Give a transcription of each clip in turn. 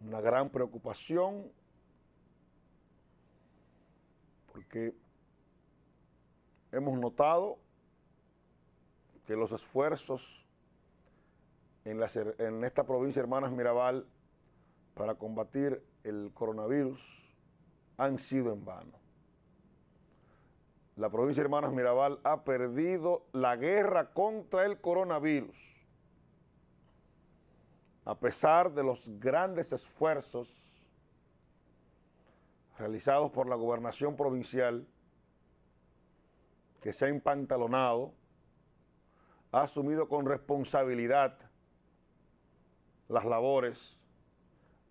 Una gran preocupación porque hemos notado que los esfuerzos en, esta provincia Hermanas Mirabal para combatir el coronavirus han sido en vano la provincia de Hermanas Mirabal ha perdido la guerra contra el coronavirus. A pesar de los grandes esfuerzos realizados por la gobernación provincial, que se ha empantalonado, ha asumido con responsabilidad las labores,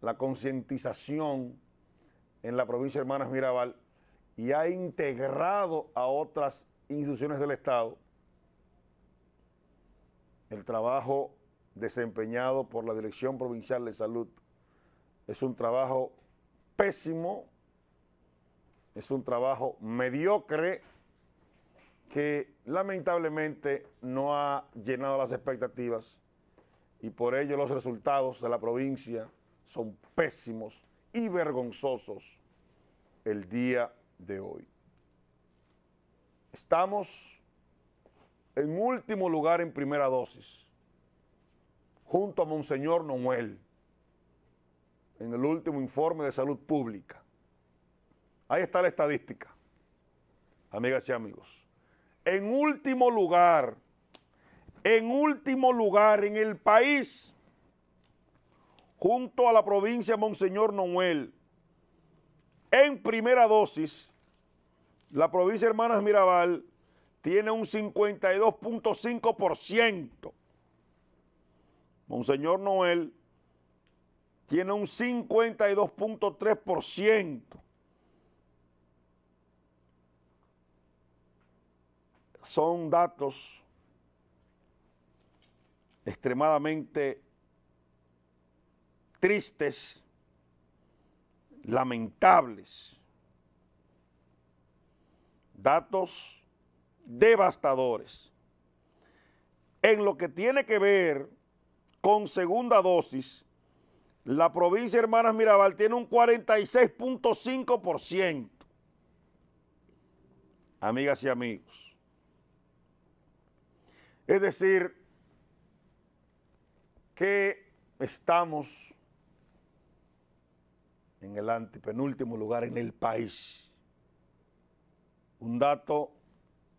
la concientización en la provincia de Hermanas Mirabal, y ha integrado a otras instituciones del Estado el trabajo desempeñado por la Dirección Provincial de Salud. Es un trabajo pésimo, es un trabajo mediocre que lamentablemente no ha llenado las expectativas y por ello los resultados de la provincia son pésimos y vergonzosos el día de hoy. Estamos en último lugar en primera dosis, junto a Monseñor Noel, en el último informe de salud pública. Ahí está la estadística, amigas y amigos. En último lugar, en último lugar en el país, junto a la provincia Monseñor Noel, en primera dosis, la provincia de Hermanas Mirabal tiene un 52.5%. Monseñor Noel tiene un 52.3%. Son datos extremadamente tristes lamentables, datos devastadores. En lo que tiene que ver con segunda dosis, la provincia de Hermanas Mirabal tiene un 46.5%. Amigas y amigos. Es decir, que estamos en el antepenúltimo lugar en el país. Un dato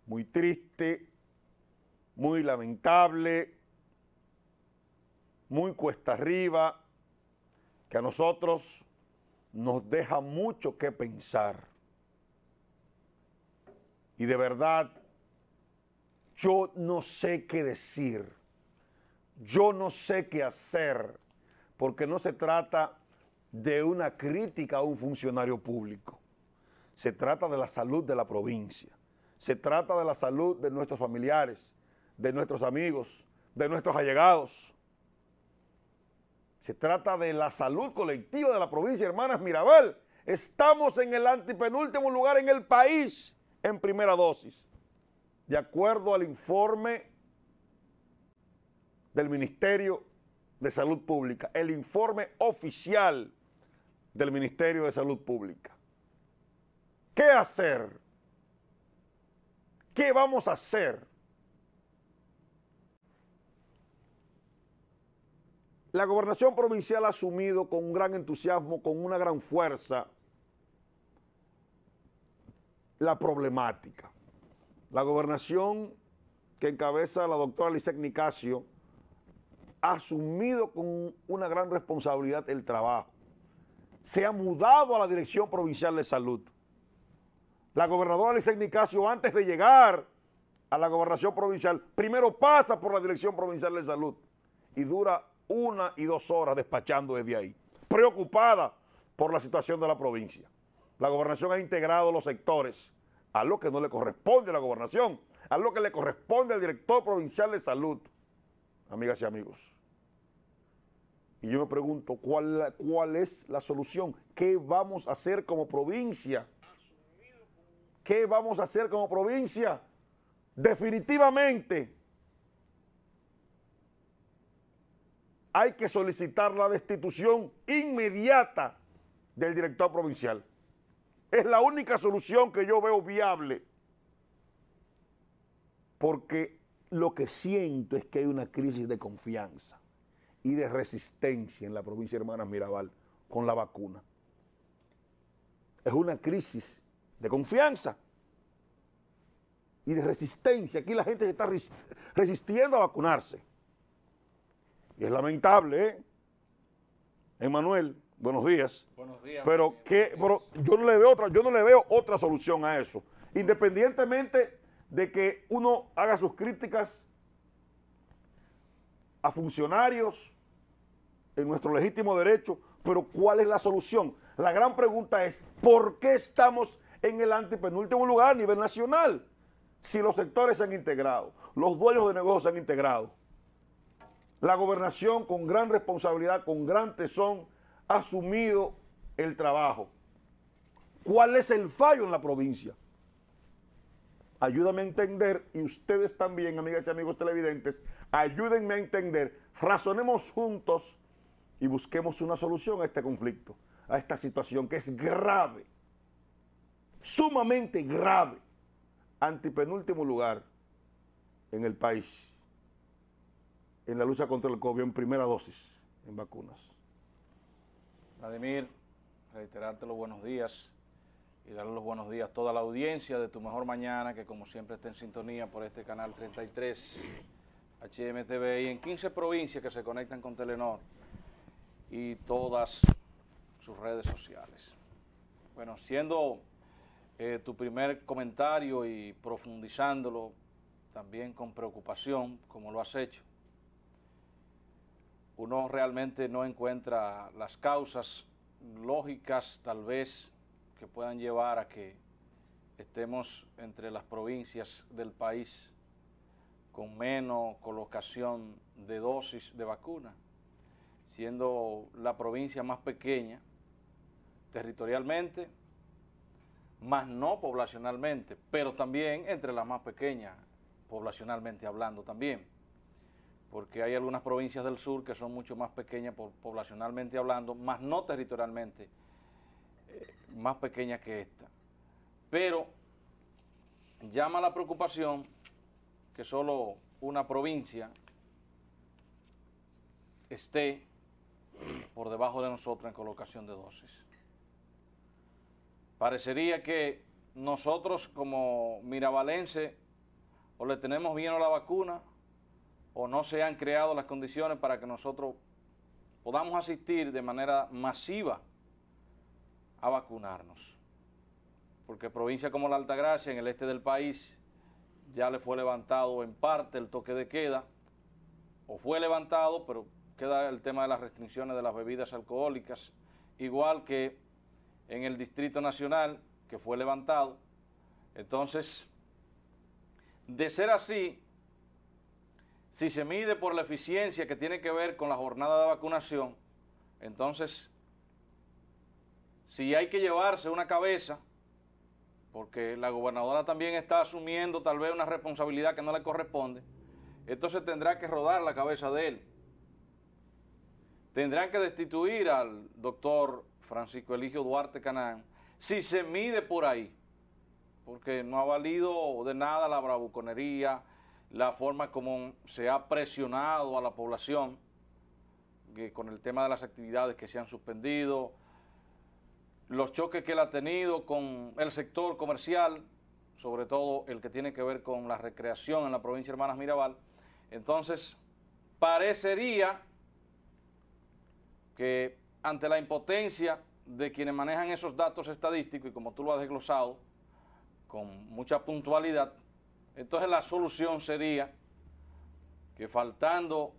muy triste, muy lamentable, muy cuesta arriba, que a nosotros nos deja mucho que pensar. Y de verdad, yo no sé qué decir, yo no sé qué hacer, porque no se trata de una crítica a un funcionario público. Se trata de la salud de la provincia, se trata de la salud de nuestros familiares, de nuestros amigos, de nuestros allegados. Se trata de la salud colectiva de la provincia, hermanas Mirabal. Estamos en el antepenúltimo lugar en el país en primera dosis, de acuerdo al informe del Ministerio de Salud Pública, el informe oficial del Ministerio de Salud Pública. ¿Qué hacer? ¿Qué vamos a hacer? La gobernación provincial ha asumido con un gran entusiasmo, con una gran fuerza, la problemática. La gobernación que encabeza la doctora Lisek Nicasio ha asumido con una gran responsabilidad el trabajo se ha mudado a la Dirección Provincial de Salud. La gobernadora Lisa Nicasio, antes de llegar a la gobernación provincial, primero pasa por la Dirección Provincial de Salud y dura una y dos horas despachando desde ahí, preocupada por la situación de la provincia. La gobernación ha integrado los sectores a lo que no le corresponde a la gobernación, a lo que le corresponde al director provincial de salud. Amigas y amigos. Y yo me pregunto, ¿cuál, ¿cuál es la solución? ¿Qué vamos a hacer como provincia? ¿Qué vamos a hacer como provincia? Definitivamente hay que solicitar la destitución inmediata del director provincial. Es la única solución que yo veo viable. Porque lo que siento es que hay una crisis de confianza y de resistencia en la provincia hermana Hermanas Mirabal con la vacuna. Es una crisis de confianza y de resistencia. Aquí la gente está resistiendo a vacunarse. Y es lamentable, ¿eh? Emanuel, buenos días. Buenos días. Pero, yo, no le veo otra, yo no le veo otra solución a eso. Independientemente de que uno haga sus críticas a funcionarios, en nuestro legítimo derecho, pero ¿cuál es la solución? La gran pregunta es, ¿por qué estamos en el antepenúltimo lugar a nivel nacional? Si los sectores se han integrado, los dueños de negocios se han integrado. La gobernación con gran responsabilidad, con gran tesón, ha asumido el trabajo. ¿Cuál es el fallo en la provincia? Ayúdame a entender, y ustedes también, amigas y amigos televidentes, ayúdenme a entender, razonemos juntos y busquemos una solución a este conflicto, a esta situación que es grave, sumamente grave, antepenúltimo lugar en el país en la lucha contra el COVID en primera dosis en vacunas. Vladimir, reiterarte los buenos días y darle los buenos días a toda la audiencia de Tu Mejor Mañana, que como siempre está en sintonía por este canal 33 HMTV y en 15 provincias que se conectan con Telenor y todas sus redes sociales. Bueno, siendo eh, tu primer comentario y profundizándolo también con preocupación, como lo has hecho, uno realmente no encuentra las causas lógicas tal vez que puedan llevar a que estemos entre las provincias del país con menos colocación de dosis de vacuna siendo la provincia más pequeña territorialmente, más no poblacionalmente, pero también entre las más pequeñas poblacionalmente hablando también, porque hay algunas provincias del sur que son mucho más pequeñas poblacionalmente hablando, más no territorialmente, eh, más pequeñas que esta. Pero llama la preocupación que solo una provincia esté por debajo de nosotros en colocación de dosis. Parecería que nosotros como mirabalense o le tenemos bien a la vacuna o no se han creado las condiciones para que nosotros podamos asistir de manera masiva a vacunarnos. Porque provincias como la Altagracia, en el este del país, ya le fue levantado en parte el toque de queda, o fue levantado, pero queda el tema de las restricciones de las bebidas alcohólicas, igual que en el Distrito Nacional, que fue levantado. Entonces, de ser así, si se mide por la eficiencia que tiene que ver con la jornada de vacunación, entonces, si hay que llevarse una cabeza, porque la gobernadora también está asumiendo tal vez una responsabilidad que no le corresponde, entonces tendrá que rodar la cabeza de él tendrán que destituir al doctor Francisco Eligio Duarte Canán si se mide por ahí, porque no ha valido de nada la bravuconería, la forma como se ha presionado a la población con el tema de las actividades que se han suspendido, los choques que él ha tenido con el sector comercial, sobre todo el que tiene que ver con la recreación en la provincia de Hermanas Mirabal. Entonces, parecería que ante la impotencia de quienes manejan esos datos estadísticos, y como tú lo has desglosado con mucha puntualidad, entonces la solución sería que faltando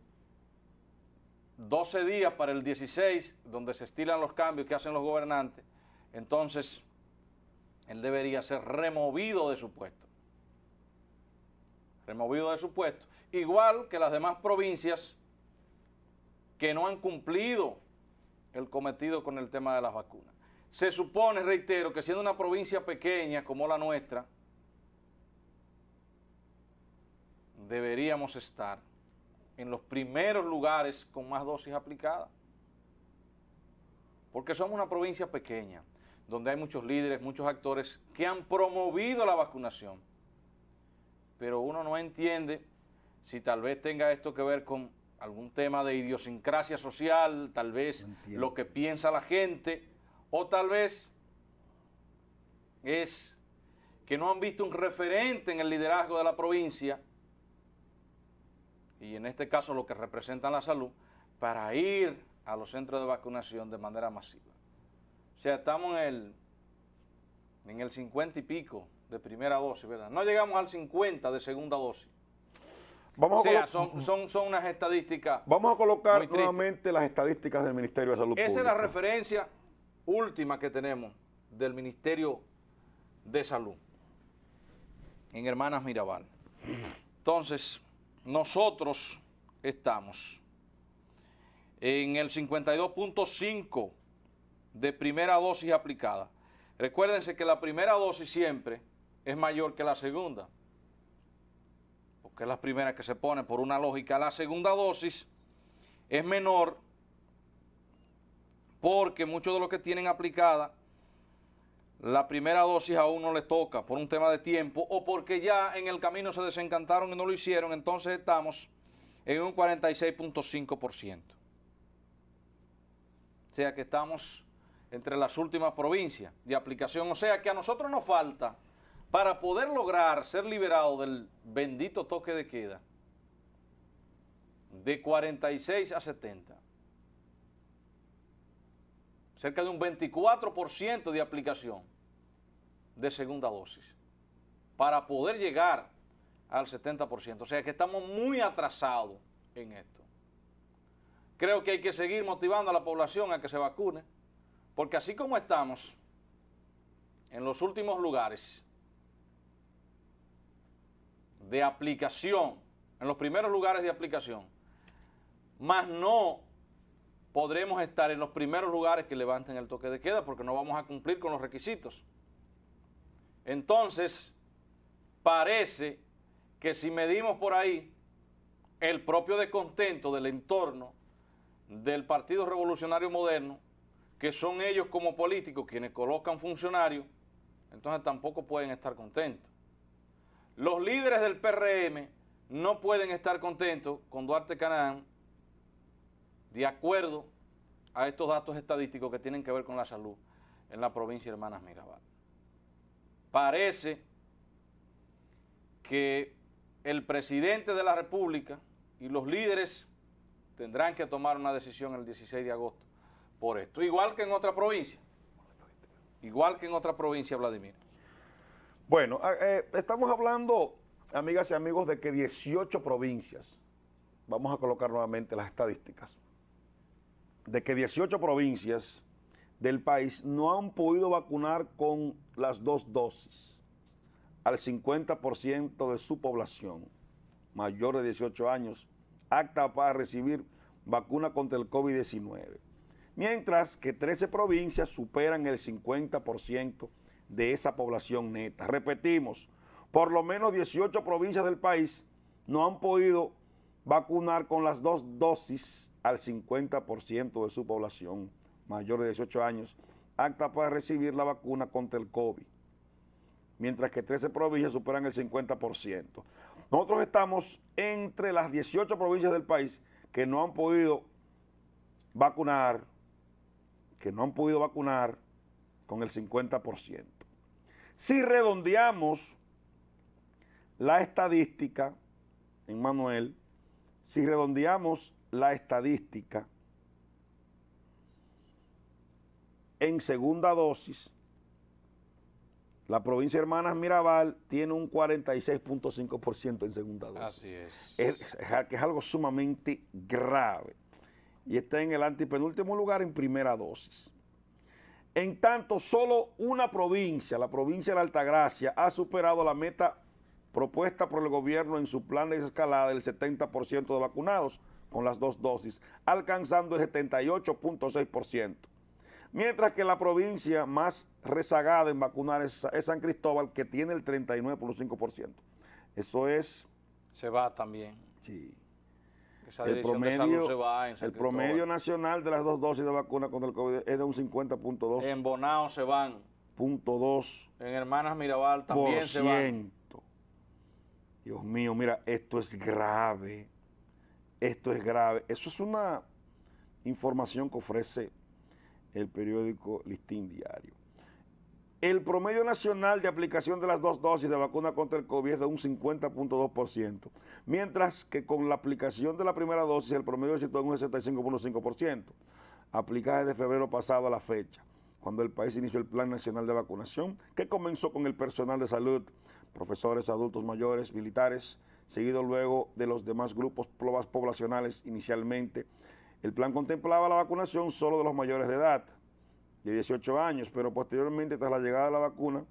12 días para el 16, donde se estilan los cambios que hacen los gobernantes, entonces él debería ser removido de su puesto. Removido de su puesto. Igual que las demás provincias que no han cumplido el cometido con el tema de las vacunas. Se supone, reitero, que siendo una provincia pequeña como la nuestra, deberíamos estar en los primeros lugares con más dosis aplicadas. Porque somos una provincia pequeña, donde hay muchos líderes, muchos actores que han promovido la vacunación. Pero uno no entiende si tal vez tenga esto que ver con algún tema de idiosincrasia social, tal vez lo que piensa la gente, o tal vez es que no han visto un referente en el liderazgo de la provincia, y en este caso lo que representan la salud, para ir a los centros de vacunación de manera masiva. O sea, estamos en el, en el 50 y pico de primera dosis, ¿verdad? No llegamos al 50 de segunda dosis. Vamos son, son, son, unas estadísticas. Vamos a colocar nuevamente las estadísticas del Ministerio de Salud Esa es la referencia última que tenemos del Ministerio de Salud en Hermanas Mirabal. Entonces, nosotros estamos en el 52.5 de primera dosis aplicada. Recuérdense que la primera dosis siempre es mayor que la segunda que es la primera que se pone por una lógica, la segunda dosis es menor porque muchos de los que tienen aplicada la primera dosis aún no les toca por un tema de tiempo o porque ya en el camino se desencantaron y no lo hicieron, entonces estamos en un 46.5%. O sea que estamos entre las últimas provincias de aplicación. O sea que a nosotros nos falta para poder lograr ser liberado del bendito toque de queda de 46 a 70. Cerca de un 24% de aplicación de segunda dosis para poder llegar al 70%. O sea que estamos muy atrasados en esto. Creo que hay que seguir motivando a la población a que se vacune, porque así como estamos en los últimos lugares, de aplicación, en los primeros lugares de aplicación, más no podremos estar en los primeros lugares que levanten el toque de queda porque no vamos a cumplir con los requisitos. Entonces, parece que si medimos por ahí el propio descontento del entorno del Partido Revolucionario Moderno, que son ellos como políticos quienes colocan funcionarios, entonces tampoco pueden estar contentos. Los líderes del PRM no pueden estar contentos con Duarte Canán, de acuerdo a estos datos estadísticos que tienen que ver con la salud en la provincia de Hermanas Mirabal. Parece que el presidente de la República y los líderes tendrán que tomar una decisión el 16 de agosto por esto. Igual que en otra provincia. Igual que en otra provincia, Vladimir. Bueno, ah, eh, estamos hablando, amigas y amigos, de que 18 provincias, vamos a colocar nuevamente las estadísticas, de que 18 provincias del país no han podido vacunar con las dos dosis al 50% de su población mayor de 18 años acta para recibir vacuna contra el COVID-19, mientras que 13 provincias superan el 50% de esa población neta. Repetimos, por lo menos 18 provincias del país no han podido vacunar con las dos dosis al 50% de su población mayor de 18 años acta para recibir la vacuna contra el COVID, mientras que 13 provincias superan el 50%. Nosotros estamos entre las 18 provincias del país que no han podido vacunar, que no han podido vacunar con el 50%. Si redondeamos la estadística, Emmanuel, si redondeamos la estadística en segunda dosis, la provincia de Hermanas Mirabal tiene un 46.5% en segunda dosis. Así es. es algo sumamente grave. Y está en el antepenúltimo lugar en primera dosis. En tanto, solo una provincia, la provincia de la Altagracia, ha superado la meta propuesta por el gobierno en su plan de escalada del 70% de vacunados con las dos dosis, alcanzando el 78.6%. Mientras que la provincia más rezagada en vacunar es San Cristóbal, que tiene el 39.5%. Eso es... Se va también. Sí el promedio, el promedio nacional de las dos dosis de vacuna contra el COVID es de un 50.2. En Bonao se van. Punto en Hermanas Mirabal también se van. Dios mío, mira, esto es grave. Esto es grave. Eso es una información que ofrece el periódico Listín Diario. El promedio nacional de aplicación de las dos dosis de vacuna contra el COVID es de un 50.2%, mientras que con la aplicación de la primera dosis el promedio se en un 65.5%, aplicada desde febrero pasado a la fecha, cuando el país inició el Plan Nacional de Vacunación, que comenzó con el personal de salud, profesores, adultos mayores, militares, seguido luego de los demás grupos poblacionales inicialmente. El plan contemplaba la vacunación solo de los mayores de edad, de 18 años, pero posteriormente, tras la llegada de la vacuna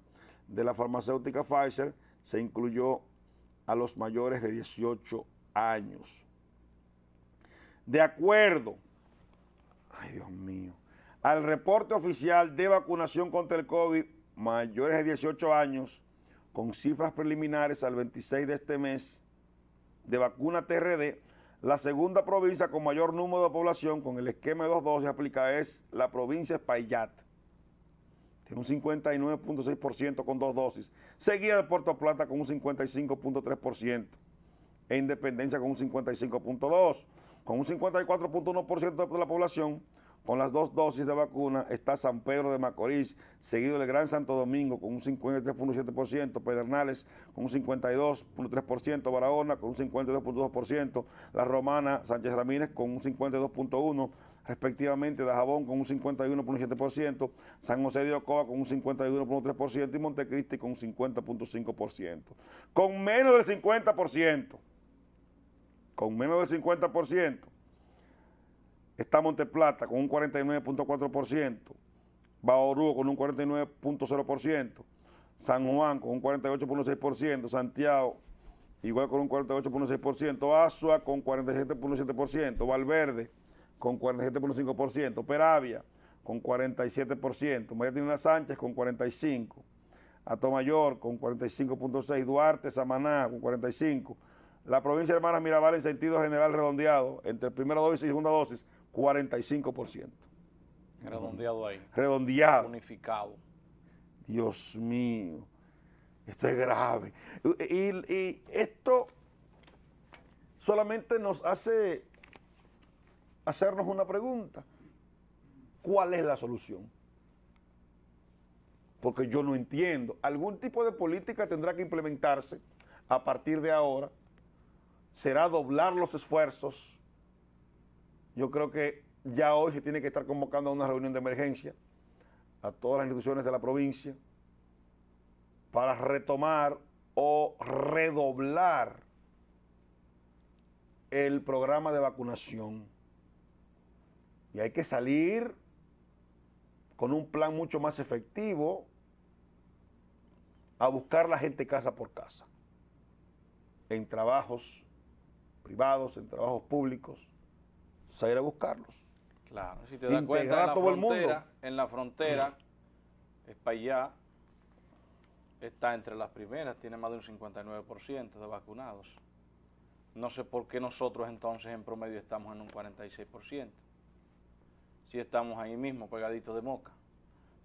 de la farmacéutica Pfizer, se incluyó a los mayores de 18 años. De acuerdo, ay Dios mío, al reporte oficial de vacunación contra el COVID, mayores de 18 años, con cifras preliminares al 26 de este mes, de vacuna TRD, la segunda provincia con mayor número de población con el esquema de dos dosis aplica es la provincia Espaillat. Tiene un 59.6% con dos dosis. Seguida de Puerto Plata con un 55.3%. E Independencia con un 55.2%. Con un 54.1% de la población con las dos dosis de vacuna está San Pedro de Macorís, seguido del Gran Santo Domingo con un 53.7%, Pedernales con un 52.3%, Barahona con un 52.2%, La Romana Sánchez Ramírez con un 52.1%, respectivamente Dajabón con un 51.7%, San José de Ocoa con un 51.3% y Montecristi con un 50.5%. Con menos del 50%, con menos del 50%, está Monteplata con un 49.4%, Bauru con un 49.0%, San Juan con un 48.6%, Santiago igual con un 48.6%, Asua con 47.7%, Valverde con 47.5%, Peravia con 47%, María Tina Sánchez con 45%, Atomayor con 45.6%, Duarte, Samaná con 45%, la provincia de Hermanas Mirabal en sentido general redondeado, entre primera dosis y segunda dosis, 45%. Redondeado ahí. Redondeado. Unificado. Dios mío, esto es grave. Y, y esto solamente nos hace hacernos una pregunta. ¿Cuál es la solución? Porque yo no entiendo. Algún tipo de política tendrá que implementarse a partir de ahora. Será doblar los esfuerzos yo creo que ya hoy se tiene que estar convocando a una reunión de emergencia a todas las instituciones de la provincia para retomar o redoblar el programa de vacunación. Y hay que salir con un plan mucho más efectivo a buscar la gente casa por casa, en trabajos privados, en trabajos públicos, salir a buscarlos. Claro, si te das cuenta, en la, frontera, el en Espaillá está entre las primeras, tiene más de un 59% de vacunados. No sé por qué nosotros entonces en promedio estamos en un 46%. Si estamos ahí mismo, pegaditos de moca.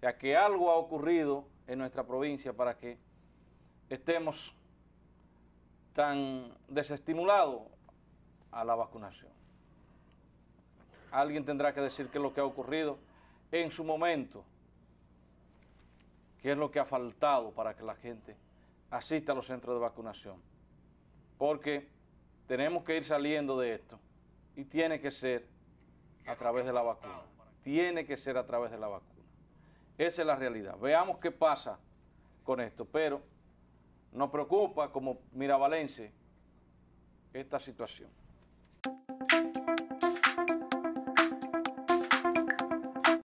ya que algo ha ocurrido en nuestra provincia para que estemos tan desestimulados a la vacunación. Alguien tendrá que decir qué es lo que ha ocurrido en su momento, qué es lo que ha faltado para que la gente asista a los centros de vacunación. Porque tenemos que ir saliendo de esto y tiene que ser a través de la vacuna. Tiene que ser a través de la vacuna. Esa es la realidad. Veamos qué pasa con esto. Pero nos preocupa como miravalense esta situación.